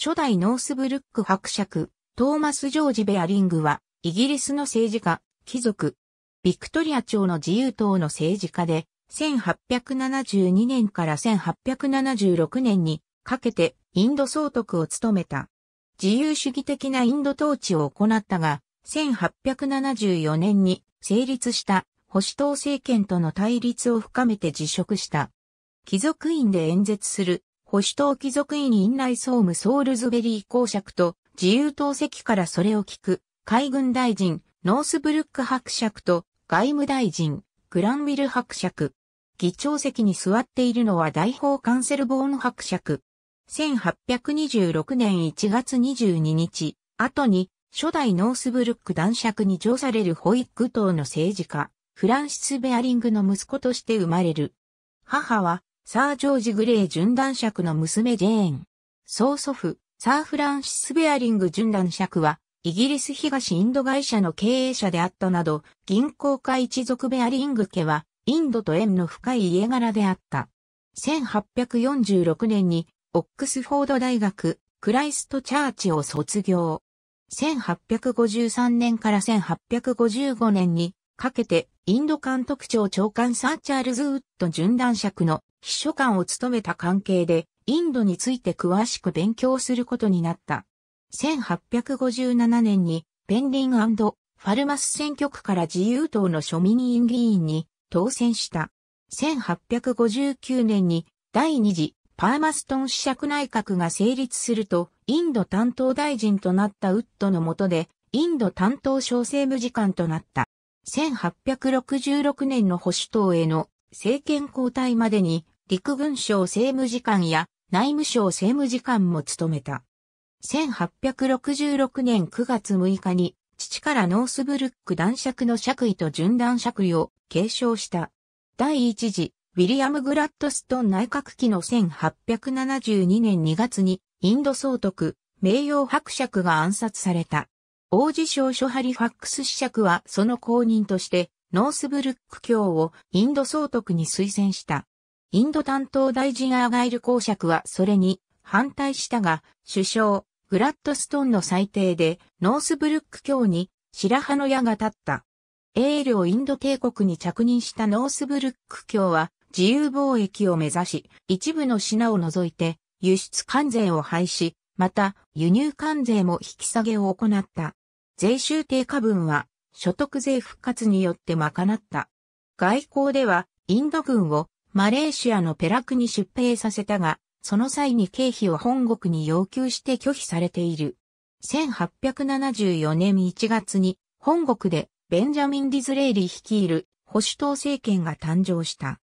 初代ノースブルック伯爵、トーマス・ジョージ・ベアリングは、イギリスの政治家、貴族、ビクトリア朝の自由党の政治家で、1872年から1876年にかけてインド総督を務めた。自由主義的なインド統治を行ったが、1874年に成立した保守党政権との対立を深めて辞職した。貴族院で演説する保守党貴族院院内総務ソールズベリー公爵と自由党席からそれを聞く海軍大臣ノースブルック伯爵と外務大臣グランウィル伯爵。議長席に座っているのは大法カンセルボーン伯爵。1826年1月22日、後に初代ノースブルック男爵に上されるホイッグ党の政治家、フランシス・ベアリングの息子として生まれる。母はサー・ジョージ・グレイ準男爵の娘ジェーン。曽祖父、サー・フランシス・ベアリング準男爵は、イギリス東インド会社の経営者であったなど、銀行家一族ベアリング家は、インドと縁の深い家柄であった。1846年に、オックスフォード大学、クライストチャーチを卒業。1853年から1855年に、かけて、インド監督庁長官サーチャールズ・ウッド準男爵の秘書官を務めた関係で、インドについて詳しく勉強することになった。1857年に、ペンリンファルマス選挙区から自由党の庶民院議員に当選した。1859年に第二次パーマストン試釈内閣が成立すると、インド担当大臣となったウッドの下で、インド担当省政務次官となった。1866年の保守党への政権交代までに陸軍省政務次官や内務省政務次官も務めた。1866年9月6日に父からノースブルック男爵の爵位と準男爵位を継承した。第一次、ウィリアム・グラッドストン内閣期の1872年2月にインド総督、名誉伯爵が暗殺された。王子少書ハリファックス爵はその後任としてノースブルック卿をインド総督に推薦した。インド担当大臣アガイル公爵はそれに反対したが、首相、グラッドストンの裁定で、ノースブルック卿に白羽の矢が立った。エールをインド帝国に着任したノースブルック卿は、自由貿易を目指し、一部の品を除いて、輸出関税を廃止、また、輸入関税も引き下げを行った。税収低下分は、所得税復活によって賄った。外交では、インド軍をマレーシアのペラクに出兵させたが、その際に経費を本国に要求して拒否されている。1874年1月に本国でベンジャミン・ディズレイリ率いる保守党政権が誕生した。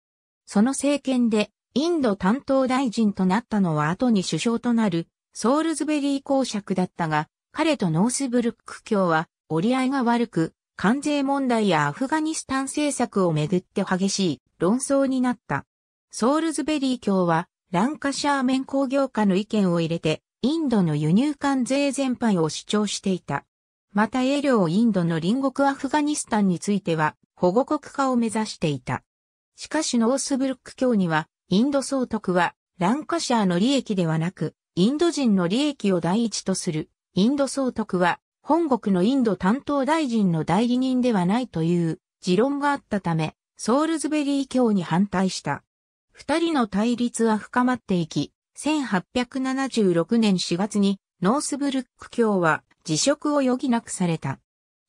その政権でインド担当大臣となったのは後に首相となるソールズベリー公爵だったが、彼とノースブルック卿は折り合いが悪く関税問題やアフガニスタン政策をめぐって激しい論争になった。ソールズベリー卿は、ランカシャー面工業家の意見を入れて、インドの輸入関税全般を主張していた。また、英領インドの隣国アフガニスタンについては、保護国化を目指していた。しかし、ノースブルック教には、インド総督は、ランカシャーの利益ではなく、インド人の利益を第一とする、インド総督は、本国のインド担当大臣の代理人ではないという持論があったため、ソールズベリー教に反対した。二人の対立は深まっていき、1876年4月にノースブルック教は辞職を余儀なくされた。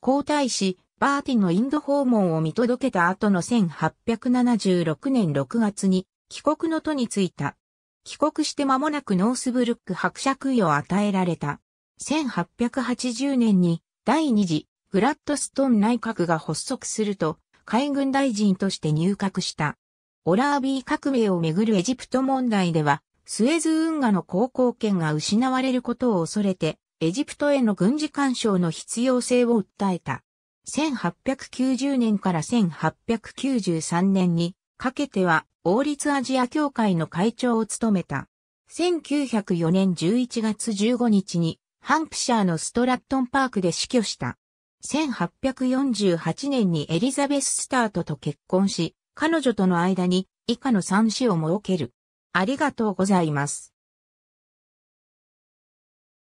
皇太子、バーティのインド訪問を見届けた後の1876年6月に帰国の途に着いた。帰国して間もなくノースブルック伯爵位を与えられた。1880年に第二次グラッドストン内閣が発足すると海軍大臣として入閣した。オラービー革命をめぐるエジプト問題ではスエズ運河の航行権が失われることを恐れてエジプトへの軍事干渉の必要性を訴えた。1890年から1893年にかけては王立アジア協会の会長を務めた。1904年11月15日にハンプシャーのストラットンパークで死去した。1848年にエリザベス・スタートと結婚し、彼女との間に以下の三子を設ける。ありがとうございます。